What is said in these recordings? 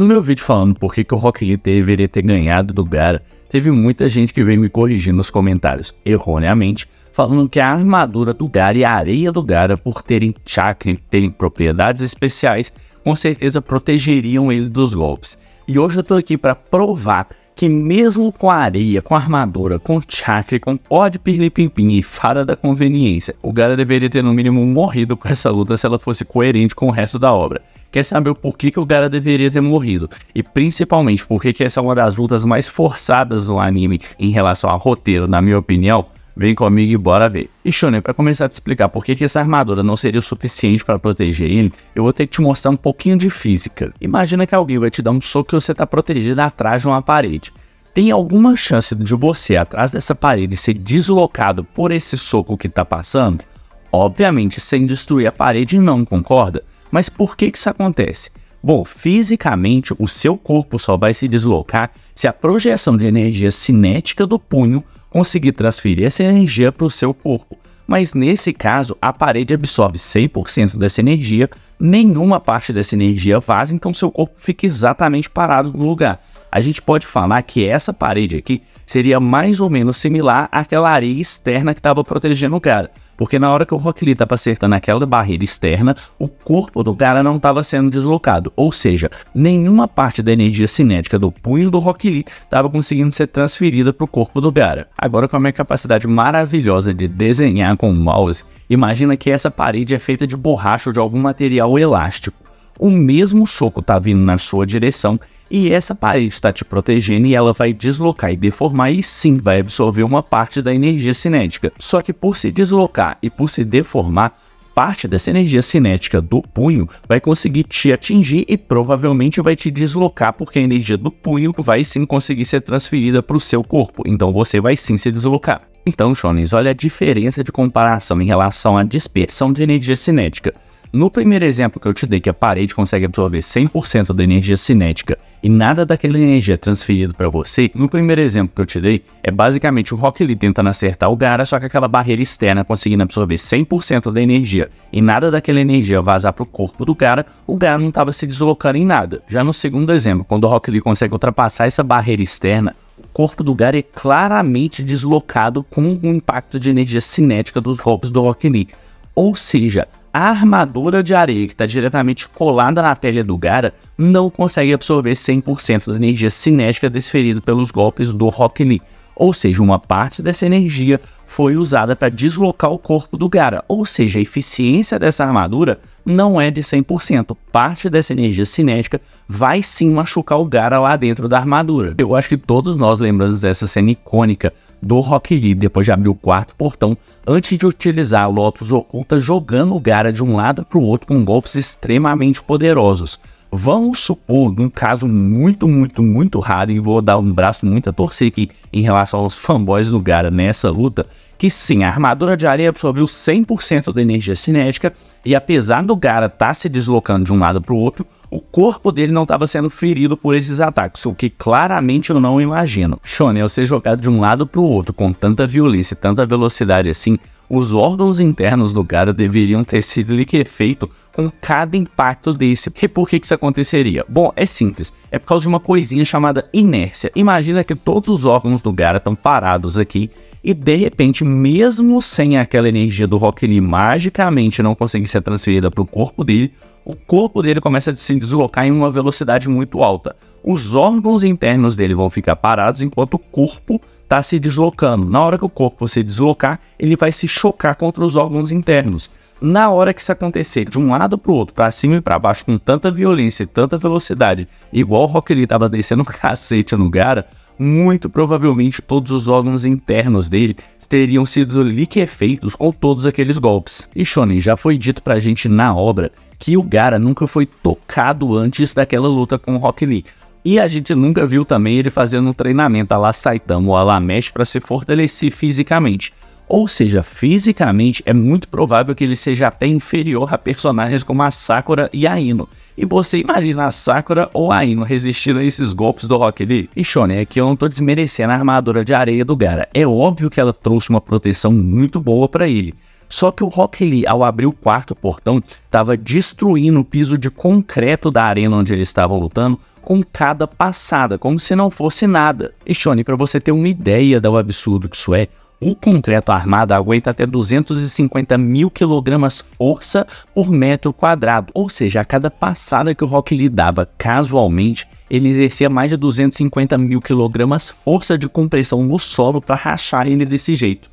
No meu vídeo falando por que, que o Rock Lee deveria ter ganhado do Gara, teve muita gente que veio me corrigir nos comentários, erroneamente, falando que a armadura do Gara e a areia do Gara, por terem chakra e terem propriedades especiais, com certeza protegeriam ele dos golpes. E hoje eu tô aqui para provar que mesmo com a areia, com a armadura, com chakra, com pó de pirlipimpim e fada da conveniência, o Gara deveria ter no mínimo morrido com essa luta se ela fosse coerente com o resto da obra. Quer saber o porquê que o Gara deveria ter morrido? E principalmente porque que essa é uma das lutas mais forçadas no anime em relação ao roteiro, na minha opinião. Vem comigo e bora ver. E Shonen, para começar a te explicar por que, que essa armadura não seria o suficiente para proteger ele, eu vou ter que te mostrar um pouquinho de física. Imagina que alguém vai te dar um soco e você tá protegido atrás de uma parede tem alguma chance de você, atrás dessa parede, ser deslocado por esse soco que está passando? Obviamente, sem destruir a parede, não concorda? Mas por que, que isso acontece? Bom, fisicamente, o seu corpo só vai se deslocar se a projeção de energia cinética do punho conseguir transferir essa energia para o seu corpo. Mas nesse caso, a parede absorve 100% dessa energia, nenhuma parte dessa energia vaza, então seu corpo fica exatamente parado no lugar a gente pode falar que essa parede aqui seria mais ou menos similar àquela areia externa que estava protegendo o cara. Porque na hora que o Rock Lee estava acertando aquela barreira externa, o corpo do cara não estava sendo deslocado. Ou seja, nenhuma parte da energia cinética do punho do Rock Lee estava conseguindo ser transferida para o corpo do cara. Agora, com a minha capacidade maravilhosa de desenhar com o mouse, imagina que essa parede é feita de borracha ou de algum material elástico o mesmo soco está vindo na sua direção e essa parede está te protegendo e ela vai deslocar e deformar e sim vai absorver uma parte da energia cinética. Só que por se deslocar e por se deformar, parte dessa energia cinética do punho vai conseguir te atingir e provavelmente vai te deslocar, porque a energia do punho vai sim conseguir ser transferida para o seu corpo, então você vai sim se deslocar. Então, Jones, olha a diferença de comparação em relação à dispersão de energia cinética. No primeiro exemplo que eu te dei, que a parede consegue absorver 100% da energia cinética e nada daquela energia é transferido para você, no primeiro exemplo que eu te dei, é basicamente o Rock Lee tentando acertar o Gara, só que aquela barreira externa conseguindo absorver 100% da energia e nada daquela energia vazar para o corpo do Gara, o Gara não estava se deslocando em nada. Já no segundo exemplo, quando o Rock Lee consegue ultrapassar essa barreira externa, o corpo do Gara é claramente deslocado com o impacto de energia cinética dos golpes do Rock Lee. Ou seja, a armadura de areia que está diretamente colada na pele do Gara não consegue absorver 100% da energia cinética desferida pelos golpes do Rock Lee. Ou seja, uma parte dessa energia foi usada para deslocar o corpo do Gara, ou seja, a eficiência dessa armadura não é de 100%. Parte dessa energia cinética vai sim machucar o Gara lá dentro da armadura. Eu acho que todos nós lembramos dessa cena icônica do Rock Lee depois de abrir o quarto portão, antes de utilizar a Lotus Oculta jogando o Gara de um lado para o outro com golpes extremamente poderosos. Vamos supor, num caso muito, muito, muito raro, e vou dar um braço muito a torcer aqui em relação aos fanboys do Gara nessa luta, que sim, a armadura de areia absorveu 100% da energia cinética, e apesar do Gara estar tá se deslocando de um lado para o outro, o corpo dele não estava sendo ferido por esses ataques, o que claramente eu não imagino. Shonen, ser jogado de um lado para o outro com tanta violência e tanta velocidade assim, os órgãos internos do Gara deveriam ter sido liquefeitos com cada impacto desse. E por que isso aconteceria? Bom, é simples. É por causa de uma coisinha chamada inércia. Imagina que todos os órgãos do Gara estão parados aqui e de repente, mesmo sem aquela energia do Rock Lee magicamente não conseguir ser transferida para o corpo dele, o corpo dele começa a se deslocar em uma velocidade muito alta. Os órgãos internos dele vão ficar parados enquanto o corpo está se deslocando. Na hora que o corpo se deslocar, ele vai se chocar contra os órgãos internos. Na hora que isso acontecer de um lado para o outro, para cima e para baixo, com tanta violência e tanta velocidade, igual o Rock Lee estava descendo um cacete no Gara, muito provavelmente todos os órgãos internos dele teriam sido liquefeitos com todos aqueles golpes. E Shonen, já foi dito a gente na obra que o Gara nunca foi tocado antes daquela luta com o Rock Lee. E a gente nunca viu também ele fazendo um treinamento a la Saitama ou a la Mesh para se fortalecer fisicamente. Ou seja, fisicamente é muito provável que ele seja até inferior a personagens como a Sakura e a Ino. E você imagina a Sakura ou a Ino resistindo a esses golpes do Rock Lee? E Shonen, aqui é eu não tô desmerecendo a armadura de areia do Gara. É óbvio que ela trouxe uma proteção muito boa para ele. Só que o Rock Lee, ao abrir o quarto portão, estava destruindo o piso de concreto da arena onde eles estavam lutando com cada passada, como se não fosse nada. E Shoney, para você ter uma ideia do absurdo que isso é, o concreto armado aguenta até 250 mil quilogramas força por metro quadrado, ou seja, a cada passada que o Rock Lee dava casualmente, ele exercia mais de 250 mil quilogramas força de compressão no solo para rachar ele desse jeito.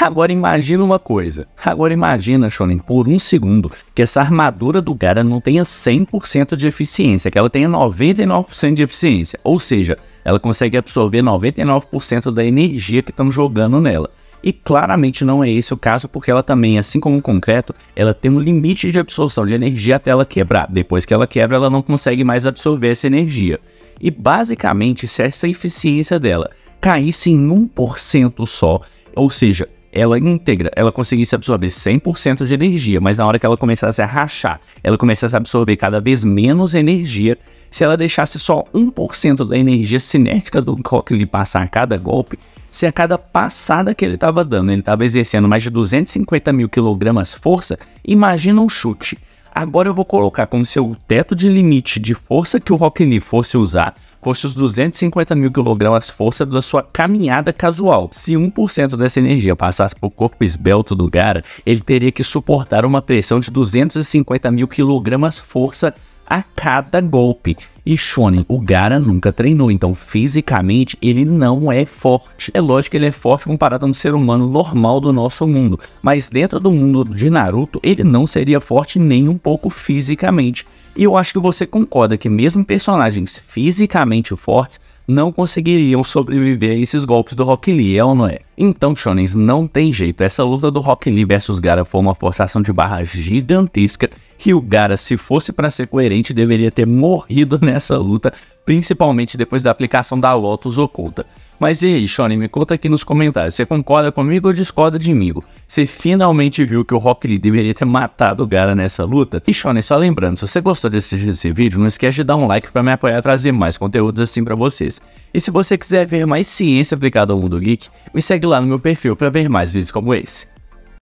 Agora imagina uma coisa. Agora imagina, Shonen, por um segundo, que essa armadura do Gara não tenha 100% de eficiência, que ela tenha 99% de eficiência. Ou seja, ela consegue absorver 99% da energia que estão jogando nela. E claramente não é esse o caso, porque ela também, assim como o concreto, ela tem um limite de absorção de energia até ela quebrar. Depois que ela quebra, ela não consegue mais absorver essa energia. E basicamente, se essa é eficiência dela caísse em 1% só, ou seja, ela íntegra, ela conseguisse absorver 100% de energia, mas na hora que ela começasse a rachar, ela começasse a absorver cada vez menos energia, se ela deixasse só 1% da energia cinética do lhe passar a cada golpe, se a cada passada que ele estava dando, ele estava exercendo mais de 250 mil quilogramas força, imagina um chute. Agora eu vou colocar como se o teto de limite de força que o Rock Lee fosse usar fosse os 250 mil quilogramas força da sua caminhada casual. Se 1% dessa energia passasse para o corpo esbelto do cara, ele teria que suportar uma pressão de 250 mil quilogramas força a cada golpe. E Shonen, o Gara nunca treinou, então fisicamente ele não é forte. É lógico que ele é forte comparado a um ser humano normal do nosso mundo, mas dentro do mundo de Naruto ele não seria forte nem um pouco fisicamente. E eu acho que você concorda que mesmo personagens fisicamente fortes não conseguiriam sobreviver a esses golpes do Rock Lee, é ou não é? Então, Shonens, não tem jeito. Essa luta do Rock Lee versus Gara foi uma forçação de barra gigantesca e o Gara, se fosse para ser coerente, deveria ter morrido nessa luta, principalmente depois da aplicação da Lotus oculta. Mas e aí, Shoney? me conta aqui nos comentários, você concorda comigo ou discorda de mim? Você finalmente viu que o Rock Lee deveria ter matado o Gara nessa luta? E Shone, só lembrando, se você gostou desse, desse vídeo, não esquece de dar um like para me apoiar a trazer mais conteúdos assim para vocês. E se você quiser ver mais ciência aplicada ao mundo geek, me segue lá no meu perfil para ver mais vídeos como esse.